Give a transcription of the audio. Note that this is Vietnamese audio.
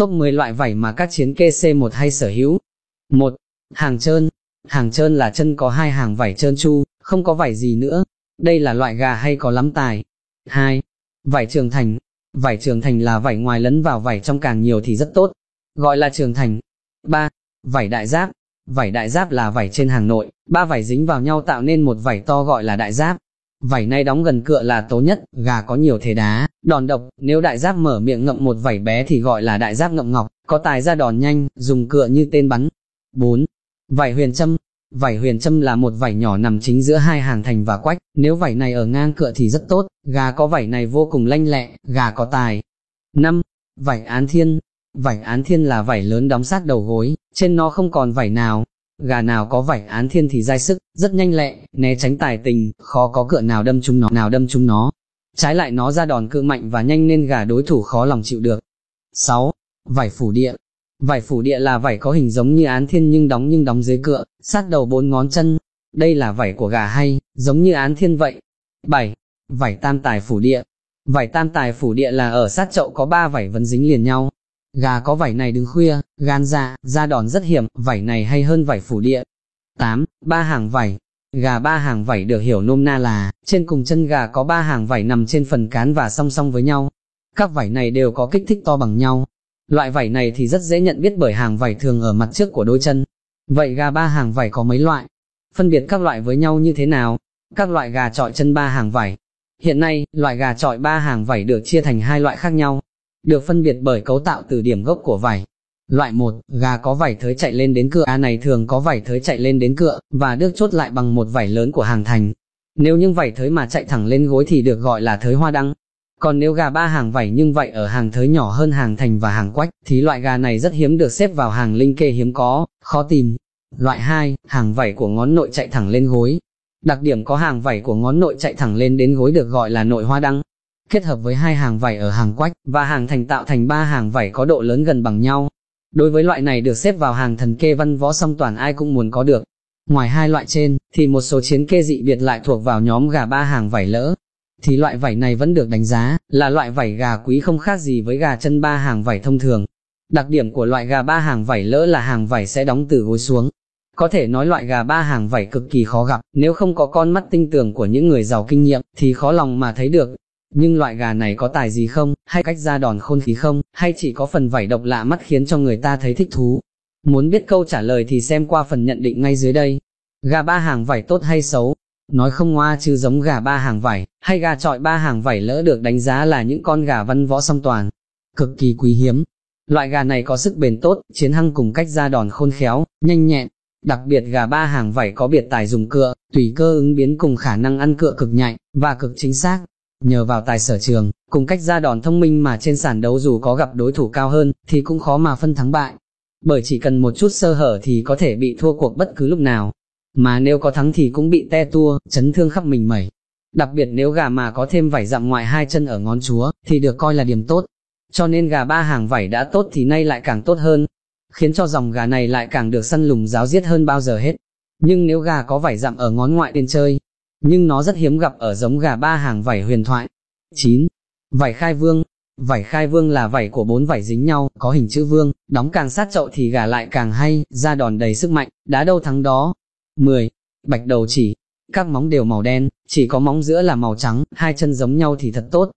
top 10 loại vảy mà các chiến kê C1 hay sở hữu. 1. Hàng trơn. Hàng trơn là chân có hai hàng vảy trơn chu, không có vảy gì nữa. Đây là loại gà hay có lắm tài. 2. Vảy trường thành. Vảy trường thành là vảy ngoài lấn vào vảy trong càng nhiều thì rất tốt. Gọi là trường thành. 3. Vảy đại giáp. Vảy đại giáp là vảy trên hàng nội, ba vảy dính vào nhau tạo nên một vảy to gọi là đại giáp. Vảy nay đóng gần cựa là tố nhất, gà có nhiều thế đá, đòn độc, nếu đại giáp mở miệng ngậm một vảy bé thì gọi là đại giáp ngậm ngọc, có tài ra đòn nhanh, dùng cựa như tên bắn. 4. Vảy huyền châm Vảy huyền châm là một vảy nhỏ nằm chính giữa hai hàng thành và quách, nếu vảy này ở ngang cựa thì rất tốt, gà có vảy này vô cùng lanh lẹ, gà có tài. 5. Vảy án thiên Vảy án thiên là vảy lớn đóng sát đầu gối, trên nó không còn vảy nào, gà nào có vảy án thiên thì dai sức, rất nhanh lẹ, né tránh tài tình, khó có cựa nào đâm chúng nó, nào đâm chúng nó. Trái lại nó ra đòn cự mạnh và nhanh nên gà đối thủ khó lòng chịu được. 6. Vảy phủ địa Vảy phủ địa là vảy có hình giống như án thiên nhưng đóng nhưng đóng dưới cựa, sát đầu bốn ngón chân. Đây là vảy của gà hay, giống như án thiên vậy. 7. Vảy tam tài phủ địa Vảy tam tài phủ địa là ở sát chậu có ba vảy vẫn dính liền nhau, gà có vảy này đứng khuya, gan dạ, da đòn rất hiểm, vảy này hay hơn vảy phủ địa. 8. Ba hàng vảy Gà ba hàng vảy được hiểu nôm na là, trên cùng chân gà có ba hàng vảy nằm trên phần cán và song song với nhau. Các vảy này đều có kích thích to bằng nhau. Loại vảy này thì rất dễ nhận biết bởi hàng vảy thường ở mặt trước của đôi chân. Vậy gà ba hàng vảy có mấy loại? Phân biệt các loại với nhau như thế nào? Các loại gà trọi chân ba hàng vảy. Hiện nay, loại gà trọi ba hàng vảy được chia thành hai loại khác nhau, được phân biệt bởi cấu tạo từ điểm gốc của vảy Loại 1, gà có vảy thới chạy lên đến cựa, a này thường có vảy thới chạy lên đến cựa, và được chốt lại bằng một vảy lớn của hàng thành. Nếu những vảy thới mà chạy thẳng lên gối thì được gọi là thới hoa đăng. Còn nếu gà ba hàng vảy nhưng vảy ở hàng thới nhỏ hơn hàng thành và hàng quách, thì loại gà này rất hiếm được xếp vào hàng linh kê hiếm có, khó tìm. Loại 2, hàng vảy của ngón nội chạy thẳng lên gối. Đặc điểm có hàng vảy của ngón nội chạy thẳng lên đến gối được gọi là nội hoa đăng kết hợp với hai hàng vảy ở hàng quách và hàng thành tạo thành ba hàng vảy có độ lớn gần bằng nhau. Đối với loại này được xếp vào hàng thần kê văn võ song toàn ai cũng muốn có được. Ngoài hai loại trên, thì một số chiến kê dị biệt lại thuộc vào nhóm gà ba hàng vảy lỡ. Thì loại vảy này vẫn được đánh giá là loại vảy gà quý không khác gì với gà chân ba hàng vảy thông thường. Đặc điểm của loại gà ba hàng vảy lỡ là hàng vảy sẽ đóng từ gối xuống. Có thể nói loại gà ba hàng vảy cực kỳ khó gặp, nếu không có con mắt tinh tường của những người giàu kinh nghiệm thì khó lòng mà thấy được. Nhưng loại gà này có tài gì không, hay cách ra đòn khôn khí không, hay chỉ có phần vảy độc lạ mắt khiến cho người ta thấy thích thú. Muốn biết câu trả lời thì xem qua phần nhận định ngay dưới đây. Gà ba hàng vảy tốt hay xấu? Nói không ngoa chứ giống gà ba hàng vảy, hay gà trọi ba hàng vảy lỡ được đánh giá là những con gà văn võ song toàn. Cực kỳ quý hiếm. Loại gà này có sức bền tốt, chiến hăng cùng cách ra đòn khôn khéo, nhanh nhẹn, đặc biệt gà ba hàng vảy có biệt tài dùng cựa, tùy cơ ứng biến cùng khả năng ăn cựa cực nhạy và cực chính xác. Nhờ vào tài sở trường, cùng cách ra đòn thông minh mà trên sàn đấu dù có gặp đối thủ cao hơn, thì cũng khó mà phân thắng bại. Bởi chỉ cần một chút sơ hở thì có thể bị thua cuộc bất cứ lúc nào. Mà nếu có thắng thì cũng bị te tua, chấn thương khắp mình mẩy. Đặc biệt nếu gà mà có thêm vảy dặm ngoài hai chân ở ngón chúa, thì được coi là điểm tốt. Cho nên gà ba hàng vảy đã tốt thì nay lại càng tốt hơn, khiến cho dòng gà này lại càng được săn lùng giáo giết hơn bao giờ hết. Nhưng nếu gà có vảy dặm ở ngón ngoại tiền chơi, nhưng nó rất hiếm gặp ở giống gà ba hàng vảy huyền thoại. 9. Vảy khai vương Vảy khai vương là vảy của bốn vảy dính nhau, có hình chữ vương, đóng càng sát chậu thì gà lại càng hay, ra đòn đầy sức mạnh, đá đâu thắng đó. 10. Bạch đầu chỉ Các móng đều màu đen, chỉ có móng giữa là màu trắng, hai chân giống nhau thì thật tốt,